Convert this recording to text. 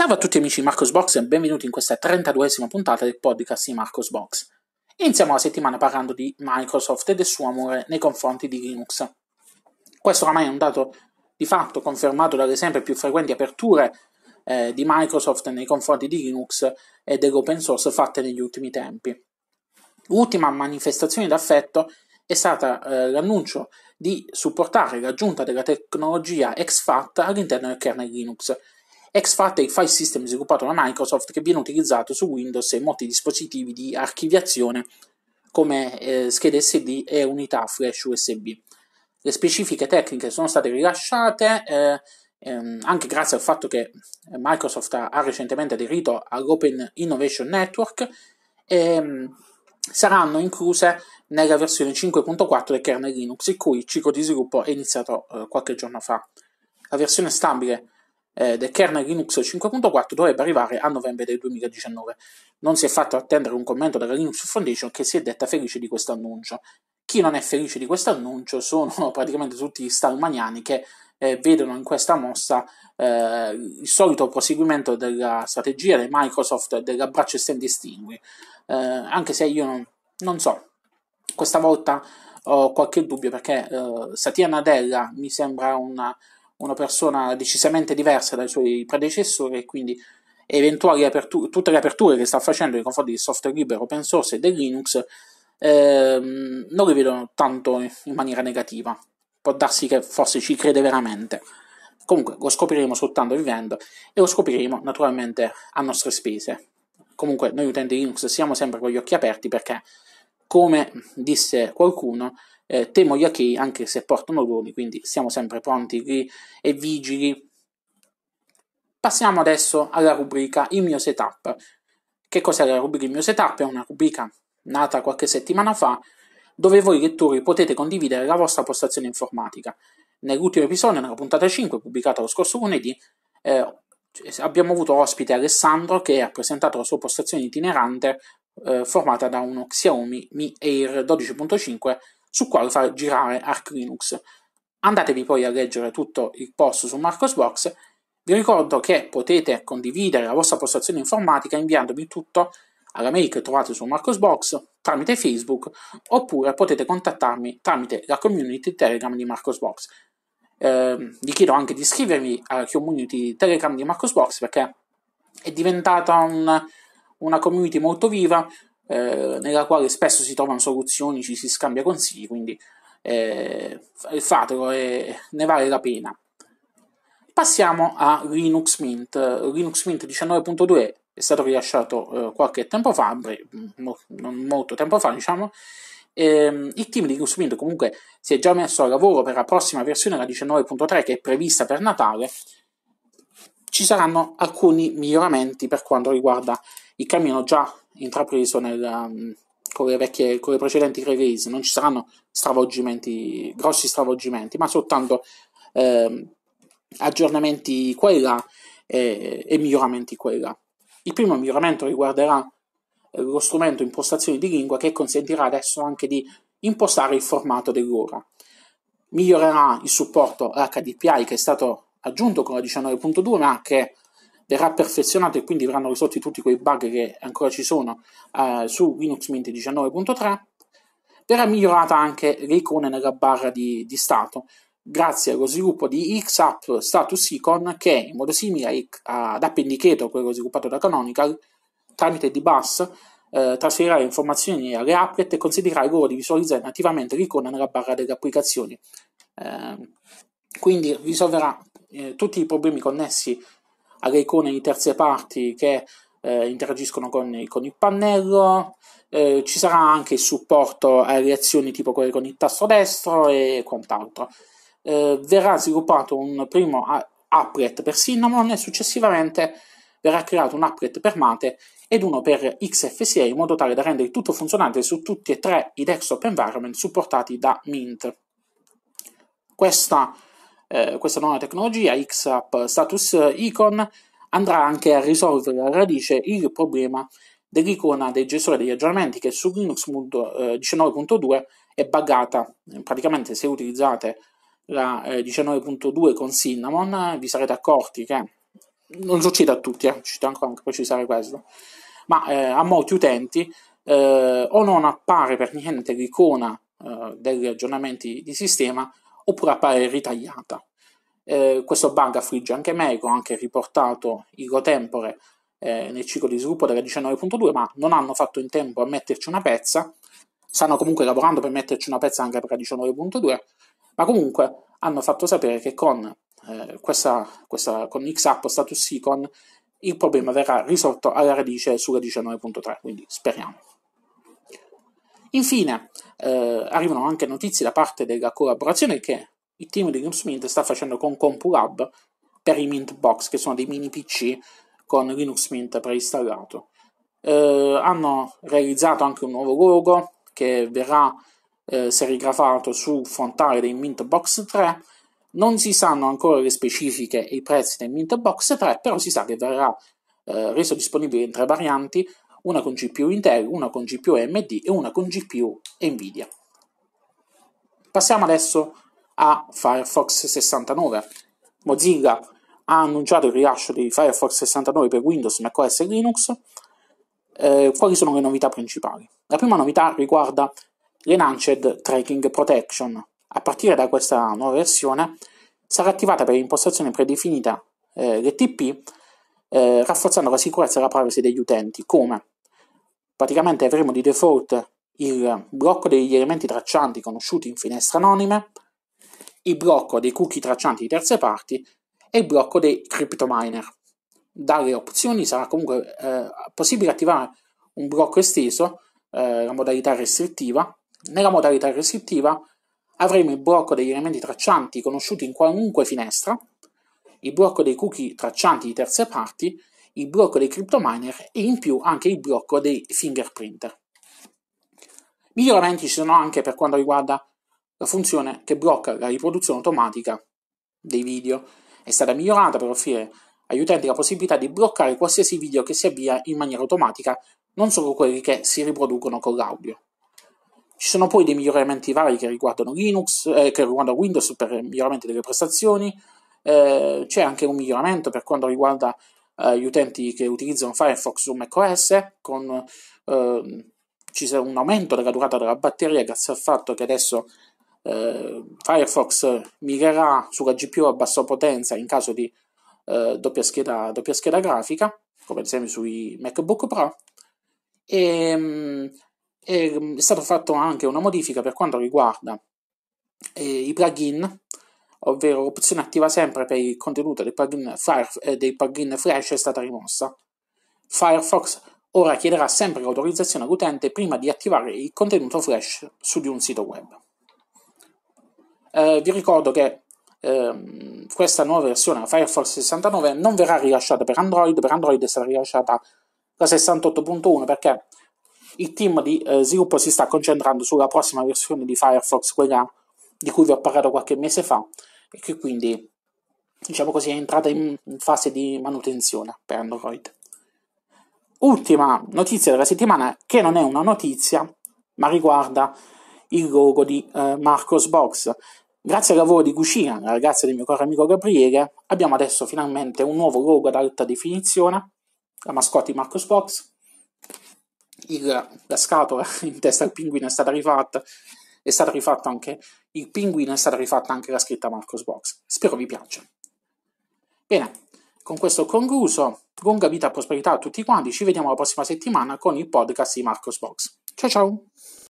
Salve a tutti amici di Marcosbox e benvenuti in questa 32esima puntata del podcast di Marcosbox. Iniziamo la settimana parlando di Microsoft e del suo amore nei confronti di Linux. Questo oramai è un dato di fatto confermato dalle sempre più frequenti aperture eh, di Microsoft nei confronti di Linux e dell'open source fatte negli ultimi tempi. L'ultima manifestazione d'affetto è stata eh, l'annuncio di supportare l'aggiunta della tecnologia XFAT all'interno del kernel Linux, x è il file system sviluppato da Microsoft che viene utilizzato su Windows e molti dispositivi di archiviazione come eh, schede SD e unità flash USB. Le specifiche tecniche sono state rilasciate eh, ehm, anche grazie al fatto che Microsoft ha, recentemente aderito all'Open Innovation Network e ehm, saranno incluse nella versione 5.4 del kernel Linux, il cui ciclo di sviluppo è iniziato eh, qualche giorno fa. La versione stabile eh, del kernel Linux 5.4 dovrebbe arrivare a novembre del 2019. Non si è fatto attendere un commento dalla Linux Foundation che si è detta felice di questo annuncio. Chi non è felice di questo annuncio sono praticamente tutti gli stalmaniani che eh, vedono in questa mossa eh, il solito proseguimento della strategia di Microsoft dell'abbraccio estendi estingui. Eh, anche se io non, non, so, questa volta ho qualche dubbio perché eh, Satya Nadella mi sembra una, una persona decisamente diversa dai suoi predecessori e quindi eventuali aperture, tutte le aperture che sta facendo nei confronti del software libero, open source e del Linux ehm, non le vedono tanto in maniera negativa. Può darsi che forse ci crede veramente. Comunque lo scopriremo soltanto vivendo e lo scopriremo naturalmente a nostre spese. Comunque noi utenti Linux siamo sempre con gli occhi aperti perché, come disse qualcuno, eh, temo gli Achei anche se portano gol, quindi siamo sempre pronti lì e vigili. Passiamo adesso alla rubrica Il mio setup. Che cos'è la rubrica Il mio setup? È una rubrica nata qualche settimana fa dove voi lettori potete condividere la vostra postazione informatica. Nell'ultimo episodio, nella puntata 5, pubblicata lo scorso lunedì, eh, abbiamo avuto ospite Alessandro che ha presentato la sua postazione itinerante eh, formata da uno Xiaomi Mi Air 12.5 su quale far girare Arch Linux. Andatevi poi a leggere tutto il post su Marcosbox. Vi ricordo che potete condividere la vostra postazione informatica inviandomi tutto alla mail che trovate su Marcosbox tramite Facebook oppure potete contattarmi tramite la community Telegram di Marcosbox. Eh, vi chiedo anche di iscrivervi alla community Telegram di Marcosbox perché è diventata un, una community molto viva, eh, nella quale spesso si trovano soluzioni, ci si scambia consigli, quindi eh, fatelo e ne vale la pena. Passiamo a Linux Mint. Linux Mint 19.2 è stato rilasciato eh, qualche tempo fa, mo- non molto tempo fa diciamo, eh, il team di Linux Mint comunque si è già messo al lavoro per la prossima versione, la 19.3, che è prevista per Natale. Ci saranno alcuni miglioramenti per quanto riguarda il cammino già intrapreso nella, um, con, le vecchie, con le precedenti release. Non ci saranno stravolgimenti, grossi stravolgimenti, ma soltanto eh, aggiornamenti quella e e, miglioramenti qua Il primo miglioramento riguarderà eh, lo strumento impostazioni di lingua che consentirà adesso anche di impostare il formato dell'ora. Migliorerà il supporto HDPI che è stato aggiunto con la 19.2 ma che verrà perfezionato e quindi verranno risolti tutti quei bug che ancora ci sono eh, su Linux Mint 19.3, verrà migliorata anche l'icona nella barra di, di stato, grazie allo sviluppo di XApp Status Icon che in modo simile ad App Indicator, quello sviluppato da Canonical, tramite DBus eh, trasferirà le informazioni alle applet e consentirà loro di visualizzare nativamente l'icona nella barra delle applicazioni. Eh, quindi risolverà eh, tutti i problemi connessi alle icone di terze parti che eh, interagiscono con, con, il pannello, eh, ci sarà anche il supporto alle azioni tipo quelle con il tasto destro e quant'altro. Eh, verrà sviluppato un primo applet per Cinnamon e successivamente verrà creato un applet per Mate ed uno per XFCA in modo tale da rendere tutto funzionante su tutti e tre i desktop environment supportati da Mint. Questa eh, questa nuova tecnologia XApp Status Icon andrà anche a risolvere a radice il problema dell'icona del gestore degli aggiornamenti che su Linux 19.2 eh, è buggata. Praticamente se utilizzate la 19.2 eh, con Cinnamon vi sarete accorti che non succede a tutti, eh, ci tengo anche a precisare questo, ma eh, a molti utenti eh, o non appare per niente l'icona eh, degli aggiornamenti di sistema oppure appare ritagliata. Eh, questo bug affligge anche me, ho anche riportato Igo Tempore eh, nel ciclo di sviluppo della 19.2, ma non hanno fatto in tempo a metterci una pezza. Stanno comunque lavorando per metterci una pezza anche per la 19.2, ma comunque hanno fatto sapere che con, eh, questa, questa, con XApp status icon il problema verrà risolto alla radice sulla 19.3, quindi speriamo. Infine, eh, arrivano anche notizie da parte della collaborazione che il team di Linux Mint sta facendo con CompuLab per i Mint Box, che sono dei mini PC con Linux Mint preinstallato. Eh, hanno realizzato anche un nuovo logo che verrà eh, serigrafato sul frontale dei Mint Box 3. Non si sanno ancora le specifiche e i prezzi del Mint Box 3, però si sa che verrà eh, reso disponibile in tre varianti una con GPU Intel, una con GPU AMD e una con GPU Nvidia. Passiamo adesso a Firefox 69. Mozilla ha annunciato il rilascio di Firefox 69 per Windows, macOS e Linux. Eh, quali sono le novità principali? La prima novità riguarda l'Enhanced Tracking Protection. A partire da questa nuova versione sarà attivata per impostazione predefinita eh, l'ETP, eh, rafforzando la sicurezza e la privacy degli utenti, come praticamente avremo di default il blocco degli elementi traccianti conosciuti in finestra anonime, il blocco dei cookie traccianti di terze parti e il blocco dei cryptominer. Dalle opzioni sarà comunque eh, possibile attivare un blocco esteso, eh, la modalità restrittiva. Nella modalità restrittiva avremo il blocco degli elementi traccianti conosciuti in qualunque finestra, il blocco dei cookie traccianti di terze parti il blocco dei CryptoMiner e in più anche il blocco dei fingerprinter. Miglioramenti ci sono anche per quanto riguarda la funzione che blocca la riproduzione automatica dei video. È stata migliorata per offrire agli utenti la possibilità di bloccare qualsiasi video che si avvia in maniera automatica, non solo quelli che si riproducono con l'audio. Ci sono poi dei miglioramenti vari che riguardano Linux, eh, che riguardano Windows per miglioramenti delle prestazioni, eh, c'è anche un miglioramento per quanto riguarda eh, gli utenti che utilizzano Firefox su macOS con eh, ci sarà un aumento della durata della batteria grazie al fatto che adesso eh, Firefox migrerà sulla GPU a bassa potenza in caso di eh, doppia scheda, doppia, scheda, grafica come ad esempio sui MacBook Pro e, ehm, e ehm, è stata fatta anche una modifica per quanto riguarda eh, i plugin ovvero l'opzione attiva sempre per il contenuto dei plugin, Fire, eh, plugin Flash è stata rimossa. Firefox ora chiederà sempre l'autorizzazione all'utente prima di attivare il contenuto Flash su di un sito web. Eh, vi ricordo che ehm, questa nuova versione Firefox 69 non verrà rilasciata per Android, per Android sarà rilasciata la 68.1 perché il team di eh, sviluppo si sta concentrando sulla prossima versione di Firefox, quella di cui vi ho parlato qualche mese fa, e che quindi, diciamo così, è entrata in, fase di manutenzione per Android. Ultima notizia della settimana, che non è una notizia, ma riguarda il logo di eh, Marcos Box. Grazie al lavoro di Cucina, la ragazza del mio caro amico Gabriele, abbiamo adesso finalmente un nuovo logo ad alta definizione, la mascotte di Marcos Box. Il, la scatola in testa al pinguino è stata rifatta è stato rifatto anche il pinguino, è stata rifatta anche la scritta Marcos Box. Spero vi piaccia. Bene, con questo ho concluso. Lunga vita e prosperità a tutti quanti. Ci vediamo la prossima settimana con il podcast di Marcos Box. Ciao ciao!